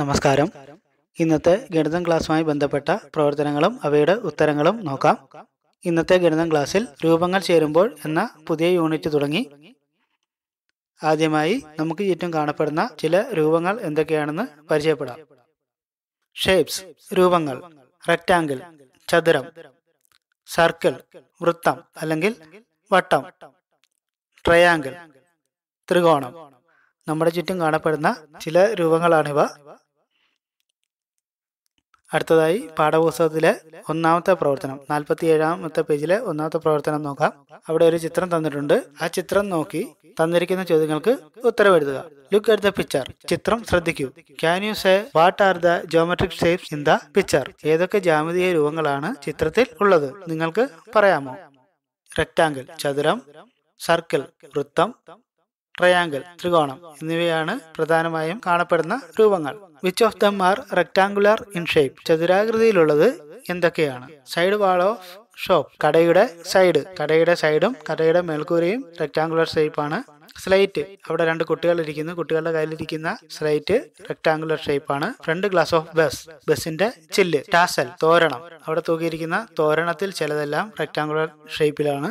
നമസ്കാരം ഇന്നത്തെ ഗണിതം ക്ലാസ്സുമായി ബന്ധപ്പെട്ട പ്രവർത്തനങ്ങളും അവയുടെ ഉത്തരങ്ങളും നോക്കാം ഇന്നത്തെ ഗണിതം ക്ലാസ്സിൽ രൂപങ്ങൾ ചേരുമ്പോൾ എന്ന പുതിയ യൂണിറ്റ് തുടങ്ങി ആദ്യമായി നമുക്ക് ചുറ്റും കാണപ്പെടുന്ന ചില രൂപങ്ങൾ എന്തൊക്കെയാണെന്ന് പരിചയപ്പെടാം ഷേപ്സ് രൂപങ്ങൾ റെക്റ്റാങ്കിൾ ചതുരം സർക്കിൾ വൃത്തം അല്ലെങ്കിൽ വട്ടം ട്രയാങ്കിൾ ത്രികോണം നമ്മുടെ ചുറ്റും കാണപ്പെടുന്ന ചില രൂപങ്ങളാണിവ അടുത്തതായി പാഠപുസ്തകത്തിലെ ഒന്നാമത്തെ പ്രവർത്തനം നാൽപ്പത്തി ഏഴാമത്തെ പേജിലെ ഒന്നാമത്തെ പ്രവർത്തനം നോക്കാം അവിടെ ഒരു ചിത്രം തന്നിട്ടുണ്ട് ആ ചിത്രം നോക്കി തന്നിരിക്കുന്ന ചോദ്യങ്ങൾക്ക് ഉത്തരവെഴുതുക ലുക്ക് അറ്റ് ദ പിക്ചർ ചിത്രം ശ്രദ്ധിക്കൂ can you say what are the geometric shapes in the picture ഏതൊക്കെ ജാമതീയ രൂപങ്ങളാണ് ചിത്രത്തിൽ ഉള്ളത് നിങ്ങൾക്ക് പറയാമോ റെക്ടാങ്കിൾ ചതുരം സർക്കിൾ വൃത്തം ട്രയാങ്കിൾ ത്രികോണം എന്നിവയാണ് പ്രധാനമായും കാണപ്പെടുന്ന രൂപങ്ങൾ which of them are rectangular in shape ചതുരാകൃതിയിലുള്ളത് എന്തൊക്കെയാണ് സൈഡ് വാൾ ഓഫ് ഷോപ്പ് കടയുടെ സൈഡ് കടയുടെ സൈഡും കടയുടെ മേൽക്കൂരയും റെക്ടാങ്കുലർ ഷേപ്പാണ് സ്ലൈറ്റ് അവിടെ രണ്ട് കുട്ടികൾ ഇരിക്കുന്നു കുട്ടികളുടെ കയ്യിലിരിക്കുന്ന സ്ലൈറ്റ് റെക്ടാങ്കുലർ ഷേപ്പാണ് ഫ്രണ്ട് ഗ്ലാസ് ഓഫ് ബസ് ബസിന്റെ ചില്ല് ടാസൽ തോരണം അവിടെ തൂക്കിയിരിക്കുന്ന തോരണത്തിൽ ചിലതെല്ലാം റെക്ടാങ്കുലർ ഷേപ്പിലാണ്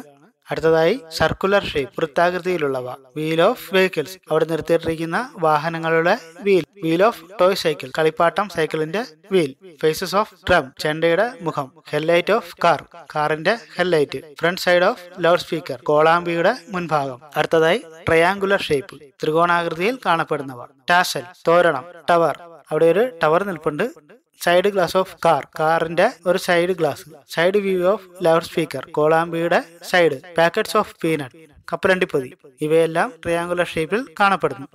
അടുത്തതായി സർക്കുലർ ഷേപ്പ് വൃത്താകൃതിയിലുള്ളവ വീൽ ഓഫ് വെഹിക്കിൾസ് അവിടെ നിർത്തിയിട്ടിരിക്കുന്ന വാഹനങ്ങളുടെ wheel wheel of toy cycle കളിപ്പാട്ടം സൈക്കിളിന്റെ വീൽ ഫേസസ് ഓഫ് ഡ്രം ചെണ്ടയുടെ മുഖം ഹെഡ്ലൈറ്റ് ഓഫ് കാർ കാറിന്റെ headlight front side of loud speaker കോളാമ്പിയുടെ മുൻഭാഗം അടുത്തതായി ട്രയാങ്കുലർ ഷേപ്പ് ത്രികോണാകൃതിയിൽ കാണപ്പെടുന്നവ ടാസൽ തോരണം ടവർ അവിടെ ഒരു ടവർ നിൽപ്പുണ്ട് സൈഡ് ഗ്ലാസ് ഓഫ് കാർ കാറിന്റെ ഒരു side glass side view of loud speaker കോളാമ്പിയുടെ സൈഡ് പാക്കറ്റ്സ് ഓഫ് പീനട്ട് കപ്പലണ്ടിപ്പൊതി ഇവയെല്ലാം ട്രയാങ്കുലർ ഷേപ്പിൽ കാണപ്പെടുന്നു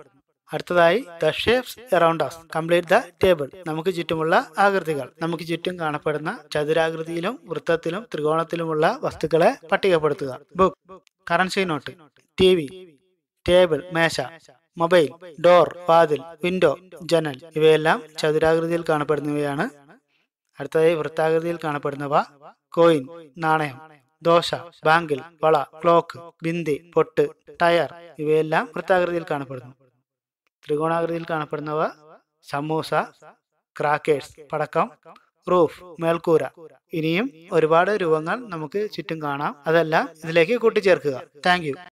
അടുത്തതായി the shapes around us complete the table നമുക്ക് ചുറ്റുമുള്ള ആകൃതികൾ നമുക്ക് ചുറ്റും കാണപ്പെടുന്ന ചതുരാകൃതിയിലും വൃത്തത്തിലും ത്രികോണത്തിലുമുള്ള വസ്തുക്കളെ പട്ടികപ്പെടുത്തുക book currency note tea table മേശ മൊബൈൽ ഡോർ വാതിൽ വിൻഡോ ജനൽ ഇവയെല്ലാം ചതുരാകൃതിയിൽ കാണപ്പെടുന്നവയാണ് അടുത്തതായി വൃത്താകൃതിയിൽ കാണപ്പെടുന്നവ കോയിൻ നാണയം ദോശ ബാങ്കിൽ വള ക്ലോക്ക് ബിന്ദി പൊട്ട് ടയർ ഇവയെല്ലാം വൃത്താകൃതിയിൽ കാണപ്പെടുന്നു ത്രികോണാകൃതിയിൽ കാണപ്പെടുന്നവ സമൂസ ക്രാക്കേഴ്സ് പടക്കം റൂഫ് മേൽക്കൂര ഇനിയും ഒരുപാട് രൂപങ്ങൾ നമുക്ക് ചുറ്റും കാണാം അതെല്ലാം ഇതിലേക്ക് കൂട്ടിച്ചേർക്കുക താങ്ക്